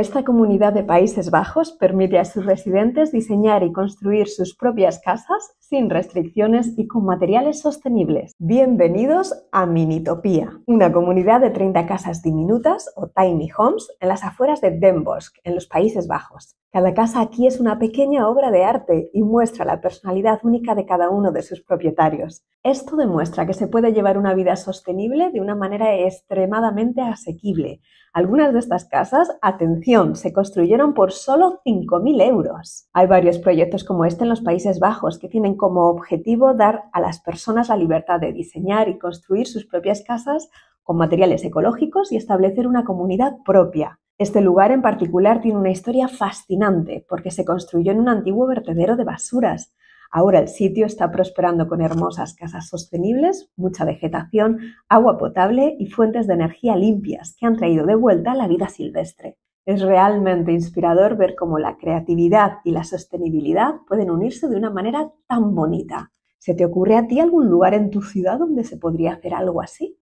Esta comunidad de Países Bajos permite a sus residentes diseñar y construir sus propias casas sin restricciones y con materiales sostenibles. Bienvenidos a Minitopía, una comunidad de 30 casas diminutas o tiny homes en las afueras de Den Bosch, en los Países Bajos. Cada casa aquí es una pequeña obra de arte y muestra la personalidad única de cada uno de sus propietarios. Esto demuestra que se puede llevar una vida sostenible de una manera extremadamente asequible. Algunas de estas casas, atención, se construyeron por solo 5.000 euros. Hay varios proyectos como este en los Países Bajos que tienen como objetivo dar a las personas la libertad de diseñar y construir sus propias casas con materiales ecológicos y establecer una comunidad propia. Este lugar en particular tiene una historia fascinante porque se construyó en un antiguo vertedero de basuras. Ahora el sitio está prosperando con hermosas casas sostenibles, mucha vegetación, agua potable y fuentes de energía limpias que han traído de vuelta la vida silvestre. Es realmente inspirador ver cómo la creatividad y la sostenibilidad pueden unirse de una manera tan bonita. ¿Se te ocurre a ti algún lugar en tu ciudad donde se podría hacer algo así?